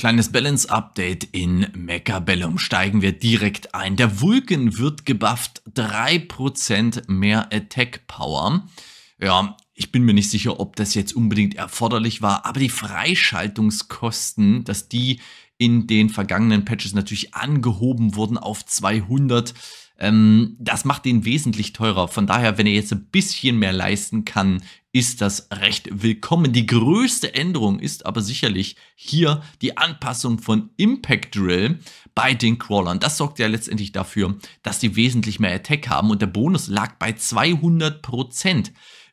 Kleines Balance-Update in Mechabellum. Steigen wir direkt ein. Der Vulcan wird gebufft. 3% mehr Attack-Power. Ja, ich bin mir nicht sicher, ob das jetzt unbedingt erforderlich war, aber die Freischaltungskosten, dass die in den vergangenen Patches natürlich angehoben wurden auf 200, ähm, das macht den wesentlich teurer. Von daher, wenn er jetzt ein bisschen mehr leisten kann, ist das recht willkommen. Die größte Änderung ist aber sicherlich hier die Anpassung von Impact Drill bei den Crawlern. Das sorgt ja letztendlich dafür, dass die wesentlich mehr Attack haben und der Bonus lag bei 200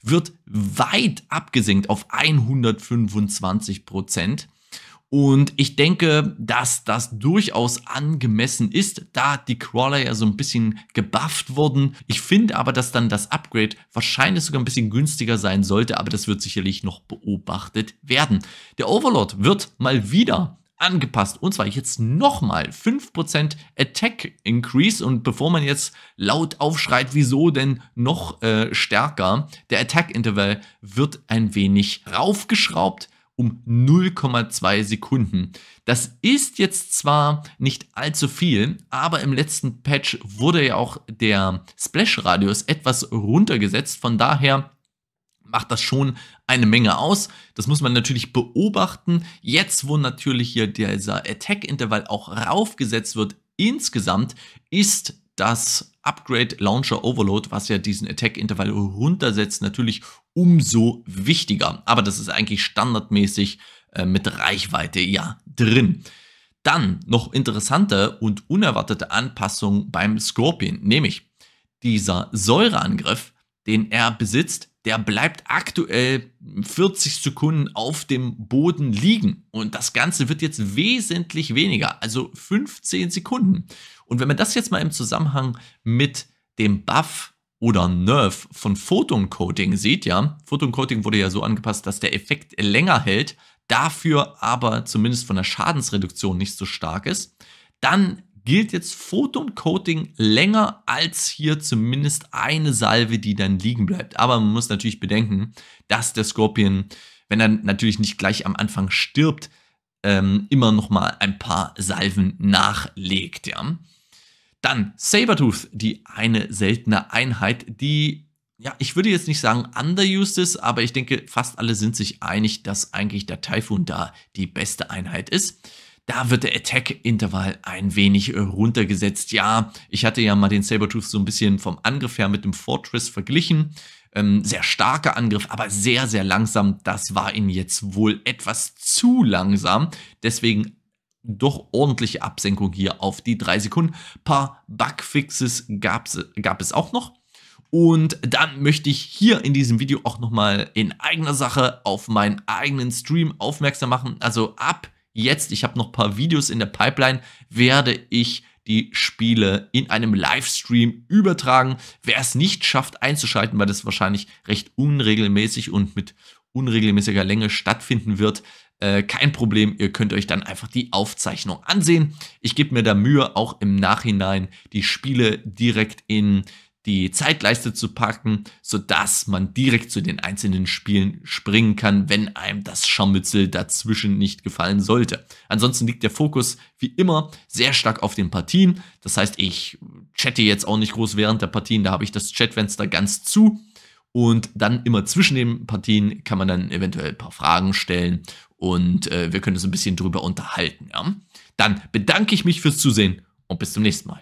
wird weit abgesenkt auf 125 und ich denke, dass das durchaus angemessen ist, da die Crawler ja so ein bisschen gebufft wurden. Ich finde aber, dass dann das Upgrade wahrscheinlich sogar ein bisschen günstiger sein sollte, aber das wird sicherlich noch beobachtet werden. Der Overlord wird mal wieder angepasst. Und zwar jetzt nochmal 5% Attack Increase. Und bevor man jetzt laut aufschreit, wieso denn noch äh, stärker, der Attack Interval wird ein wenig raufgeschraubt um 0,2 Sekunden. Das ist jetzt zwar nicht allzu viel, aber im letzten Patch wurde ja auch der Splash-Radius etwas runtergesetzt. Von daher macht das schon eine Menge aus. Das muss man natürlich beobachten. Jetzt, wo natürlich hier dieser Attack-Intervall auch raufgesetzt wird, insgesamt ist das Upgrade Launcher Overload, was ja diesen Attack-Intervall runtersetzt, natürlich umso wichtiger. Aber das ist eigentlich standardmäßig äh, mit Reichweite ja drin. Dann noch interessante und unerwartete Anpassung beim Scorpion, nämlich dieser Säureangriff, den er besitzt, der bleibt aktuell 40 Sekunden auf dem Boden liegen. Und das Ganze wird jetzt wesentlich weniger, also 15 Sekunden. Und wenn man das jetzt mal im Zusammenhang mit dem Buff oder Nerf von Photon-Coating sieht, ja. Photon-Coating wurde ja so angepasst, dass der Effekt länger hält, dafür aber zumindest von der Schadensreduktion nicht so stark ist, dann gilt jetzt Photon-Coating länger als hier zumindest eine Salve, die dann liegen bleibt. Aber man muss natürlich bedenken, dass der Scorpion, wenn er natürlich nicht gleich am Anfang stirbt, ähm, immer noch mal ein paar Salven nachlegt, ja. Dann Sabertooth, die eine seltene Einheit, die ja, ich würde jetzt nicht sagen underused ist, aber ich denke, fast alle sind sich einig, dass eigentlich der Typhoon da die beste Einheit ist. Da wird der Attack-Intervall ein wenig runtergesetzt. Ja, ich hatte ja mal den Sabertooth so ein bisschen vom Angriff her mit dem Fortress verglichen. Ähm, sehr starker Angriff, aber sehr, sehr langsam. Das war ihn jetzt wohl etwas zu langsam. Deswegen doch ordentliche Absenkung hier auf die 3 Sekunden. Ein paar Bugfixes gab's, gab es auch noch. Und dann möchte ich hier in diesem Video auch nochmal in eigener Sache auf meinen eigenen Stream aufmerksam machen. Also ab jetzt, ich habe noch ein paar Videos in der Pipeline, werde ich die Spiele in einem Livestream übertragen. Wer es nicht schafft einzuschalten, weil das wahrscheinlich recht unregelmäßig und mit unregelmäßiger Länge stattfinden wird. Äh, kein Problem, ihr könnt euch dann einfach die Aufzeichnung ansehen. Ich gebe mir da Mühe, auch im Nachhinein die Spiele direkt in die Zeitleiste zu packen, sodass man direkt zu den einzelnen Spielen springen kann, wenn einem das Scharmützel dazwischen nicht gefallen sollte. Ansonsten liegt der Fokus wie immer sehr stark auf den Partien. Das heißt, ich chatte jetzt auch nicht groß während der Partien, da habe ich das Chatfenster ganz zu. Und dann immer zwischen den Partien kann man dann eventuell ein paar Fragen stellen und äh, wir können uns ein bisschen drüber unterhalten. Ja? Dann bedanke ich mich fürs Zusehen und bis zum nächsten Mal.